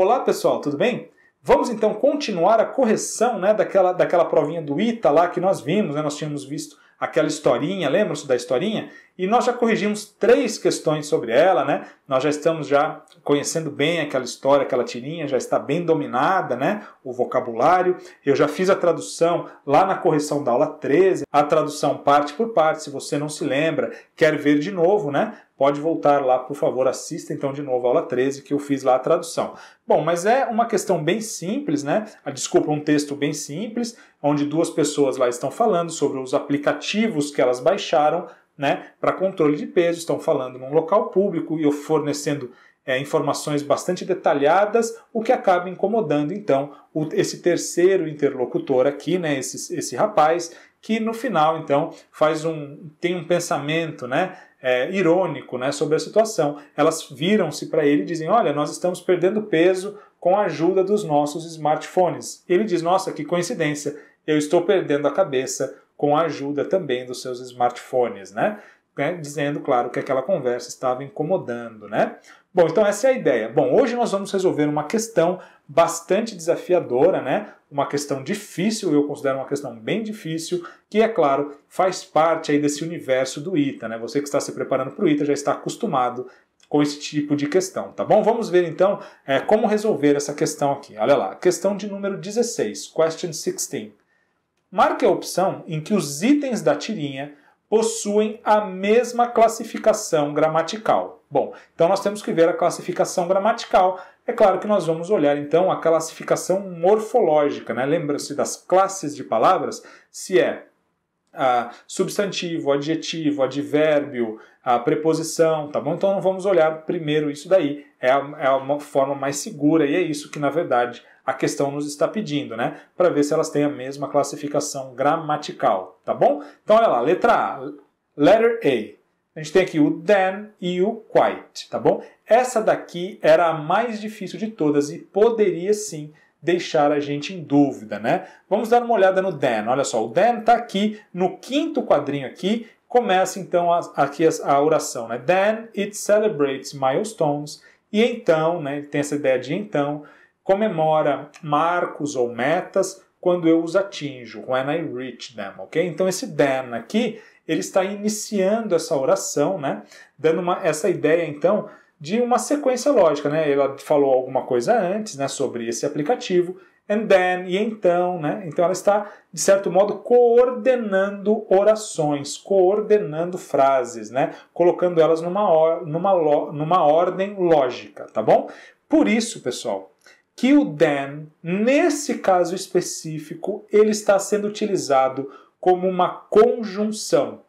Olá pessoal, tudo bem? Vamos então continuar a correção né, daquela, daquela provinha do ITA lá que nós vimos, né, nós tínhamos visto aquela historinha, lembram-se da historinha? E nós já corrigimos três questões sobre ela, né? Nós já estamos já conhecendo bem aquela história, aquela tirinha, já está bem dominada, né? O vocabulário. Eu já fiz a tradução lá na correção da aula 13, a tradução parte por parte, se você não se lembra, quer ver de novo, né? pode voltar lá, por favor, assista então de novo a aula 13 que eu fiz lá a tradução. Bom, mas é uma questão bem simples, né? Ah, desculpa, um texto bem simples, onde duas pessoas lá estão falando sobre os aplicativos que elas baixaram, né, para controle de peso, estão falando num local público e eu fornecendo é, informações bastante detalhadas, o que acaba incomodando então o, esse terceiro interlocutor aqui, né, esse, esse rapaz, que no final então faz um tem um pensamento, né? É, irônico né, sobre a situação. Elas viram-se para ele e dizem: Olha, nós estamos perdendo peso com a ajuda dos nossos smartphones. Ele diz: Nossa, que coincidência, eu estou perdendo a cabeça com a ajuda também dos seus smartphones, né? né? Dizendo, claro, que aquela conversa estava incomodando, né? Bom, então essa é a ideia. Bom, hoje nós vamos resolver uma questão bastante desafiadora, né? Uma questão difícil, eu considero uma questão bem difícil, que é claro, faz parte aí desse universo do ITA, né? Você que está se preparando para o ITA já está acostumado com esse tipo de questão, tá bom? Vamos ver então é, como resolver essa questão aqui. Olha lá, questão de número 16, question 16. Marque a opção em que os itens da tirinha possuem a mesma classificação gramatical. Bom, então nós temos que ver a classificação gramatical é claro que nós vamos olhar então a classificação morfológica, né? lembra-se das classes de palavras, se é ah, substantivo, adjetivo, advérbio, a ah, preposição, tá bom? Então não vamos olhar primeiro isso daí, é, a, é uma forma mais segura e é isso que na verdade a questão nos está pedindo, né? Para ver se elas têm a mesma classificação gramatical, tá bom? Então olha lá, letra A, letter A, a gente tem aqui o then e o quite, tá bom? Essa daqui era a mais difícil de todas e poderia sim deixar a gente em dúvida, né? Vamos dar uma olhada no then. Olha só, o then está aqui no quinto quadrinho aqui. Começa então a, aqui a, a oração, né? Then it celebrates milestones. E então, né? Tem essa ideia de então comemora marcos ou metas quando eu os atinjo, when I reach them, ok? Então esse then aqui ele está iniciando essa oração, né? Dando uma, essa ideia, então, de uma sequência lógica, né? Ela falou alguma coisa antes, né? Sobre esse aplicativo, and then, e então, né? Então ela está, de certo modo, coordenando orações, coordenando frases, né? Colocando elas numa, or numa, numa ordem lógica, tá bom? Por isso, pessoal, que o then, nesse caso específico, ele está sendo utilizado como uma conjunção.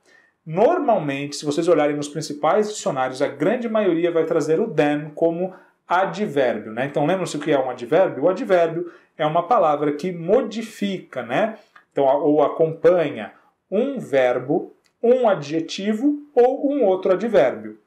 Normalmente, se vocês olharem nos principais dicionários, a grande maioria vai trazer o them como advérbio. Né? Então, lembram-se o que é um advérbio? O advérbio é uma palavra que modifica, né? então, ou acompanha um verbo, um adjetivo ou um outro advérbio.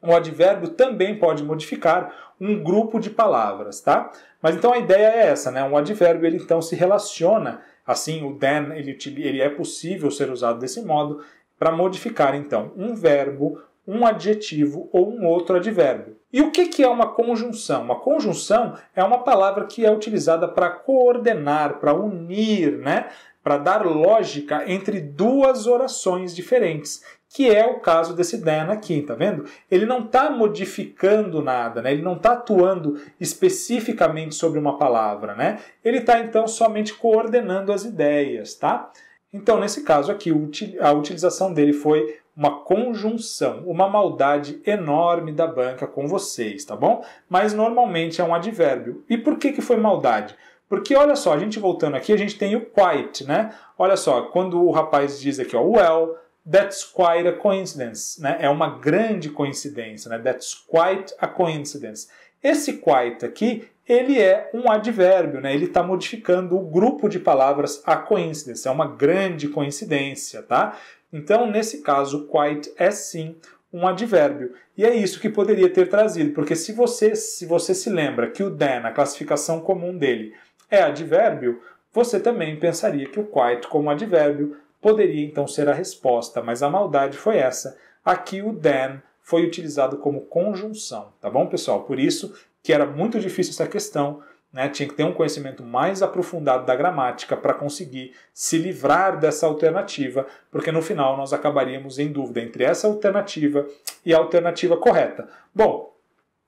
O advérbio também pode modificar um grupo de palavras, tá? Mas então a ideia é essa, né? Um advérbio ele então se relaciona Assim, o then ele, ele é possível ser usado desse modo para modificar então um verbo, um adjetivo ou um outro advérbio. E o que é uma conjunção? Uma conjunção é uma palavra que é utilizada para coordenar, para unir, né? para dar lógica entre duas orações diferentes, que é o caso desse Dan aqui, tá vendo? Ele não está modificando nada, né? ele não está atuando especificamente sobre uma palavra, né? ele está então somente coordenando as ideias, tá? Então, nesse caso aqui, a utilização dele foi uma conjunção, uma maldade enorme da banca com vocês, tá bom? Mas normalmente é um advérbio. E por que, que foi maldade? Porque olha só, a gente voltando aqui, a gente tem o quite, né? Olha só, quando o rapaz diz aqui, ó, well, that's quite a coincidence, né? É uma grande coincidência, né? That's quite a coincidence. Esse quite aqui, ele é um advérbio, né? Ele está modificando o grupo de palavras a coincidência, é uma grande coincidência, tá? Então, nesse caso, quite é sim um advérbio. E é isso que poderia ter trazido, porque se você se, você se lembra que o then, a classificação comum dele, é advérbio, você também pensaria que o quite como advérbio poderia então ser a resposta, mas a maldade foi essa. Aqui o then foi utilizado como conjunção, tá bom, pessoal? Por isso que era muito difícil essa questão, né? Tinha que ter um conhecimento mais aprofundado da gramática para conseguir se livrar dessa alternativa, porque no final nós acabaríamos em dúvida entre essa alternativa e a alternativa correta. Bom,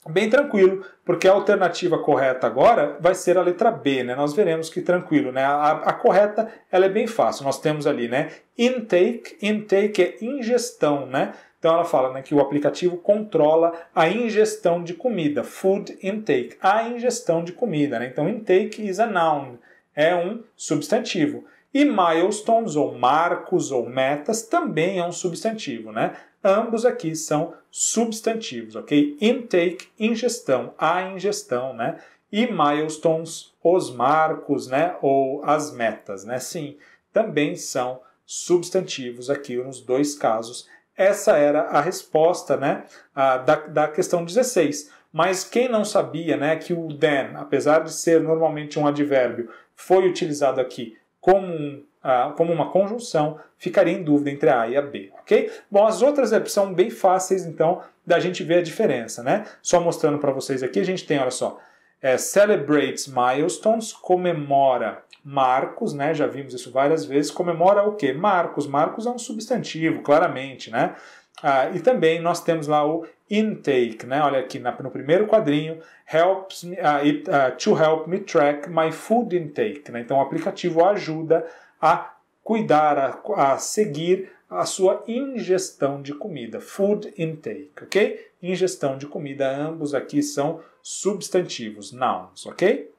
bem tranquilo, porque a alternativa correta agora vai ser a letra B, né? Nós veremos que tranquilo, né? A, a, correta, ela é bem fácil. Nós temos ali, né? Intake, intake é ingestão, né? Então ela fala né, que o aplicativo controla a ingestão de comida, food intake, a ingestão de comida, né? Então intake is a noun, é um substantivo. E milestones, ou marcos, ou metas, também é um substantivo, né? Ambos aqui são substantivos, ok? Intake, ingestão, a ingestão, né? E milestones, os marcos, né? Ou as metas, né? Sim, também são substantivos aqui nos dois casos. Essa era a resposta, né? A, da, da questão 16. Mas quem não sabia, né? Que o then, apesar de ser normalmente um advérbio, foi utilizado aqui como, ah, como uma conjunção, ficaria em dúvida entre a A e a B, ok? Bom, as outras né, são bem fáceis, então, da gente ver a diferença, né? Só mostrando para vocês aqui, a gente tem, olha só, é, celebrates milestones, comemora marcos, né? Já vimos isso várias vezes, comemora o quê? Marcos. Marcos é um substantivo, claramente, né? Ah, e também nós temos lá o intake, né? Olha aqui na, no primeiro quadrinho, helps me, uh, it, uh, to help me track my food intake. Né? Então o aplicativo ajuda a cuidar, a, a seguir a sua ingestão de comida, food intake, ok? Ingestão de comida, ambos aqui são substantivos, nouns, ok?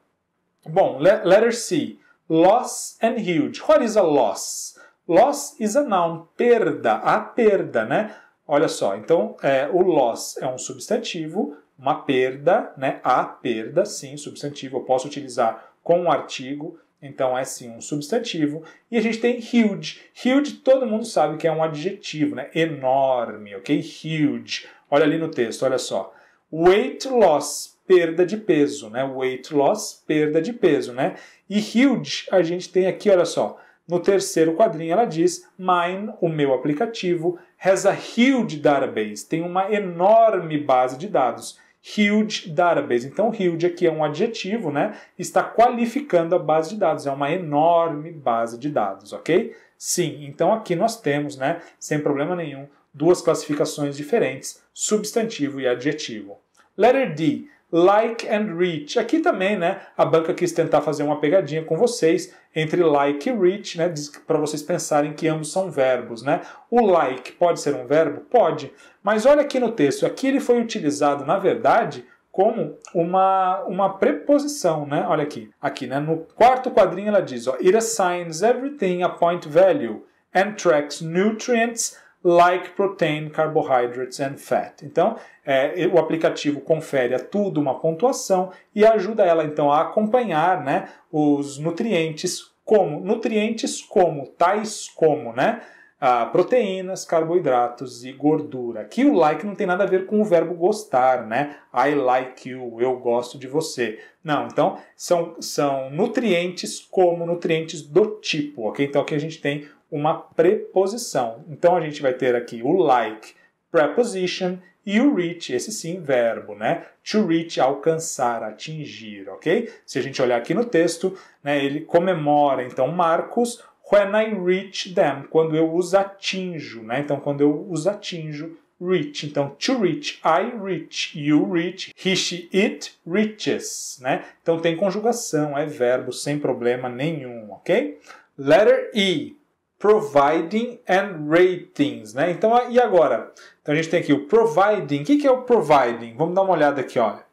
Bom, le letter C, loss and huge. What is a loss? Loss is a noun, perda, a perda, né? Olha só, então é, o loss é um substantivo, uma perda, né? A perda, sim, substantivo, eu posso utilizar com um artigo, então é sim um substantivo. E a gente tem huge. Huge todo mundo sabe que é um adjetivo, né? Enorme, ok? Huge. Olha ali no texto, olha só. Weight loss, perda de peso, né? Weight loss, perda de peso, né? E huge a gente tem aqui, olha só no terceiro quadrinho, ela diz: Mine, o meu aplicativo, has a huge database, tem uma enorme base de dados. Huge database. Então, huge aqui é um adjetivo, né? Está qualificando a base de dados, é uma enorme base de dados, ok? Sim, então aqui nós temos, né, sem problema nenhum, duas classificações diferentes: substantivo e adjetivo. Letter D like and reach. Aqui também, né, a banca quis tentar fazer uma pegadinha com vocês entre like e reach, né, para vocês pensarem que ambos são verbos, né? O like pode ser um verbo? Pode. Mas olha aqui no texto, aqui ele foi utilizado, na verdade, como uma, uma preposição, né? Olha aqui. Aqui, né, no quarto quadrinho ela diz, ó, it assigns everything a point value and tracks nutrients like protein, carbohydrates and fat. Então, é, o aplicativo confere a tudo uma pontuação e ajuda ela então a acompanhar né, os nutrientes como nutrientes como tais como né, a ah, proteínas, carboidratos e gordura. Aqui o like não tem nada a ver com o verbo gostar, né? I like you, eu gosto de você. Não, então são, são nutrientes como nutrientes do tipo, ok? Então aqui a gente tem uma preposição. Então a gente vai ter aqui o like preposition e o reach, esse sim, verbo, né? To reach, alcançar, atingir, ok? Se a gente olhar aqui no texto, né, ele comemora então Marcos when I reach them, quando eu os atinjo, né? Então quando eu os atinjo, reach. Então to reach, I reach, you reach, he, she, it reaches, né? Então tem conjugação, é verbo sem problema nenhum, ok? Letter E, providing and ratings, né? Então, ah, e agora? Então a gente tem aqui o providing. O que é o providing? Vamos dar uma olhada aqui, olha.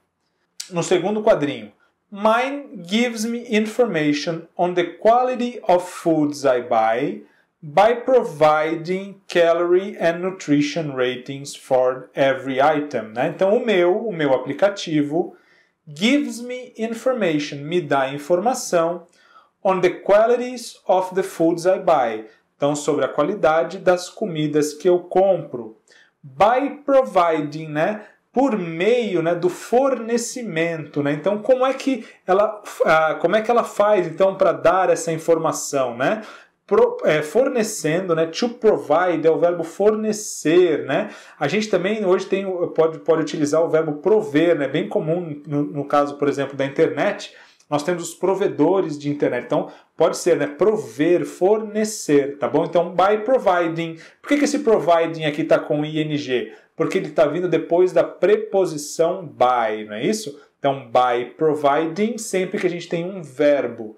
No segundo quadrinho. Mine gives me information on the quality of foods I buy by providing calorie and nutrition ratings for every item. Né? Então o meu, o meu aplicativo, gives me information, me dá informação on the qualities of the foods I buy. Então, sobre a qualidade das comidas que eu compro. By providing, né? Por meio né, do fornecimento, né? Então, como é que ela, ah, como é que ela faz então para dar essa informação, né? Pro, é, fornecendo, né? To provide é o verbo fornecer, né? A gente também hoje tem, pode, pode utilizar o verbo prover, né? Bem comum no, no caso, por exemplo, da internet nós temos os provedores de internet. Então, pode ser, né? Prover, fornecer, tá bom? Então, by providing. Por que, que esse providing aqui está com ing? Porque ele está vindo depois da preposição by, não é isso? Então, by providing, sempre que a gente tem um verbo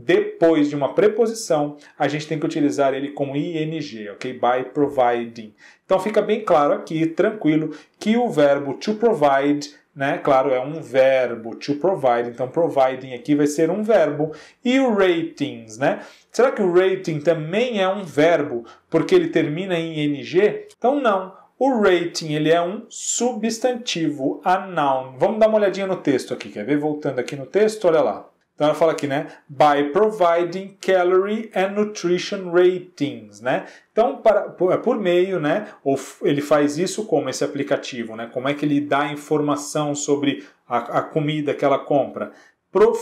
depois de uma preposição, a gente tem que utilizar ele com ing, ok? By providing. Então fica bem claro aqui, tranquilo, que o verbo to provide né? Claro, é um verbo, to provide. Então, providing aqui vai ser um verbo. E o ratings, né? Será que o rating também é um verbo porque ele termina em ing? Então, não. O rating ele é um substantivo, a noun. Vamos dar uma olhadinha no texto aqui, quer ver? Voltando aqui no texto, olha lá. Então ela fala aqui, né? By providing calorie and nutrition ratings, né? Então, para, por, é por meio, né? Ou ele faz isso como esse aplicativo, né? Como é que ele dá informação sobre a, a comida que ela compra?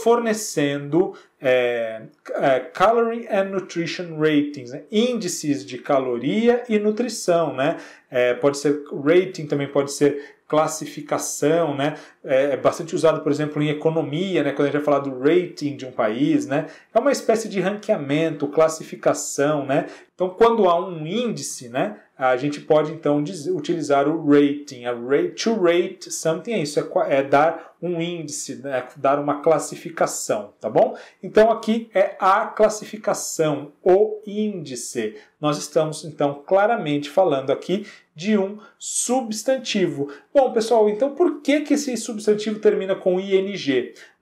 fornecendo é, é, Calorie and Nutrition Ratings, né? índices de caloria e nutrição, né? É, pode ser rating, também pode ser classificação, né? É, é bastante usado, por exemplo, em economia, né? Quando a gente vai falar do rating de um país, né? É uma espécie de ranqueamento, classificação, né? Então, quando há um índice, né? A gente pode então utilizar o rating, a rate to rate something é isso, é, é dar um índice, né, dar uma classificação, tá bom? Então aqui é a classificação, o índice. Nós estamos então claramente falando aqui de um substantivo. Bom, pessoal, então por que que esse substantivo termina com ing?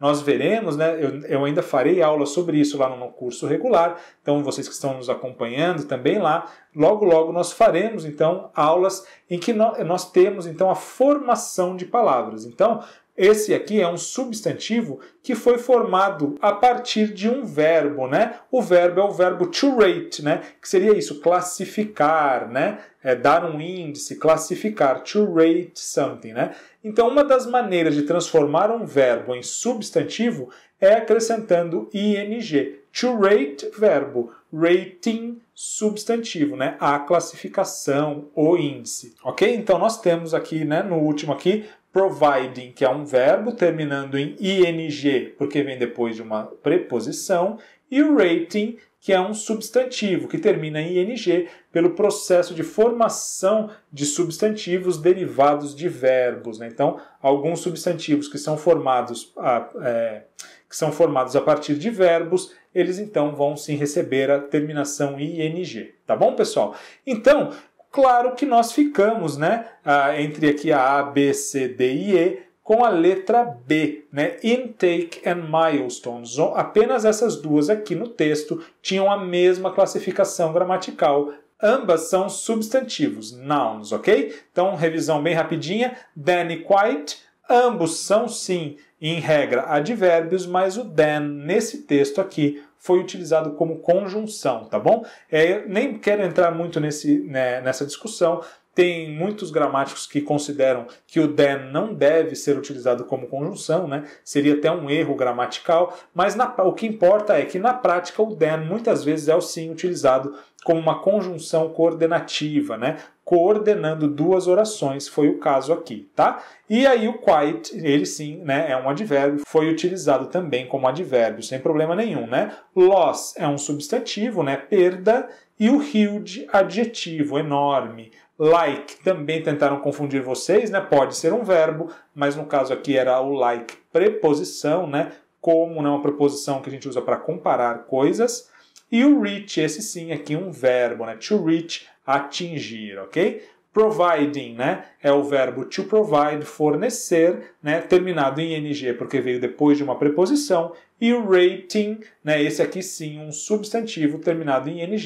Nós veremos, né? Eu, eu ainda farei aula sobre isso lá no curso regular. Então vocês que estão nos acompanhando também lá, logo logo nós faremos então aulas em que nós temos então a formação de palavras. Então esse aqui é um substantivo que foi formado a partir de um verbo, né? O verbo é o verbo to rate, né? Que seria isso, classificar, né? É dar um índice, classificar, to rate something, né? Então, uma das maneiras de transformar um verbo em substantivo é acrescentando ing. To rate, verbo. Rating, substantivo, né? A classificação, o índice. Ok? Então, nós temos aqui, né, no último aqui, providing, que é um verbo terminando em ing, porque vem depois de uma preposição, e o rating, que é um substantivo que termina em ing pelo processo de formação de substantivos derivados de verbos. Né? Então, alguns substantivos que são formados a, é, que são formados a partir de verbos, eles então vão sim receber a terminação ing. Tá bom, pessoal? Então, Claro que nós ficamos, né, entre aqui a A, B, C, D e E, com a letra B, né, intake and milestones. Apenas essas duas aqui no texto tinham a mesma classificação gramatical. Ambas são substantivos, nouns, ok? Então, revisão bem rapidinha. e quite, ambos são sim, em regra, advérbios, mas o then nesse texto aqui foi utilizado como conjunção, tá bom? É, nem quero entrar muito nesse, né, nessa discussão, tem muitos gramáticos que consideram que o then não deve ser utilizado como conjunção, né? seria até um erro gramatical, mas na, o que importa é que na prática o then muitas vezes é o sim utilizado como uma conjunção coordenativa, né? coordenando duas orações, foi o caso aqui, tá? E aí o quite, ele sim, né, é um advérbio, foi utilizado também como advérbio, sem problema nenhum, né? Loss é um substantivo, né, perda, e o huge, adjetivo, enorme. Like também tentaram confundir vocês, né? Pode ser um verbo, mas no caso aqui era o like preposição, né? Como né, uma preposição que a gente usa para comparar coisas. E o reach, esse sim, aqui um verbo, né? To reach, atingir, ok? Providing, né? É o verbo to provide, fornecer, né? Terminado em ing, porque veio depois de uma preposição. E o rating, né? Esse aqui sim, um substantivo terminado em ing,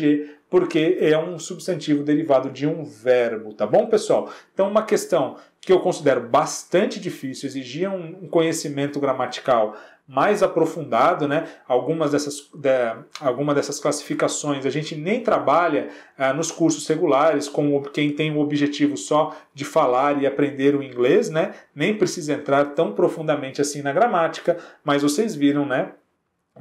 porque é um substantivo derivado de um verbo, tá bom, pessoal? Então, uma questão que eu considero bastante difícil, exigia um conhecimento gramatical mais aprofundado, né? Algumas dessas, de, alguma dessas classificações a gente nem trabalha ah, nos cursos regulares, com quem tem o objetivo só de falar e aprender o inglês, né? Nem precisa entrar tão profundamente assim na gramática, mas vocês viram, né?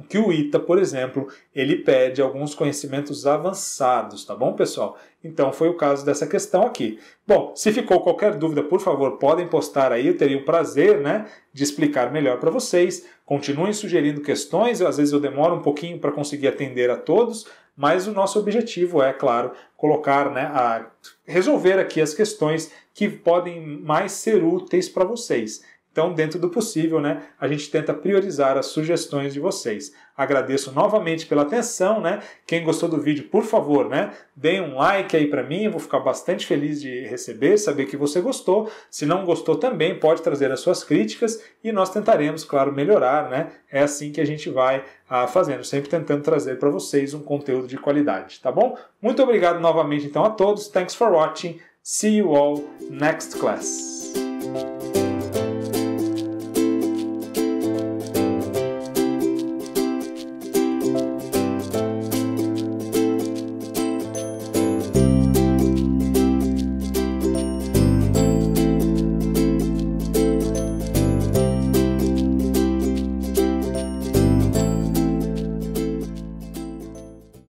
que o ITA, por exemplo, ele pede alguns conhecimentos avançados, tá bom, pessoal? Então foi o caso dessa questão aqui. Bom, se ficou qualquer dúvida, por favor, podem postar aí, eu teria o prazer, né, de explicar melhor para vocês. Continuem sugerindo questões, às vezes eu demoro um pouquinho para conseguir atender a todos, mas o nosso objetivo é, claro, colocar, né, a resolver aqui as questões que podem mais ser úteis para vocês. Então, dentro do possível, né, a gente tenta priorizar as sugestões de vocês. Agradeço novamente pela atenção, né? Quem gostou do vídeo, por favor, né, deem um like aí para mim, eu vou ficar bastante feliz de receber, saber que você gostou. Se não gostou também, pode trazer as suas críticas e nós tentaremos, claro, melhorar, né? É assim que a gente vai ah, fazendo, sempre tentando trazer para vocês um conteúdo de qualidade, tá bom? Muito obrigado novamente então a todos. Thanks for watching. See you all next class.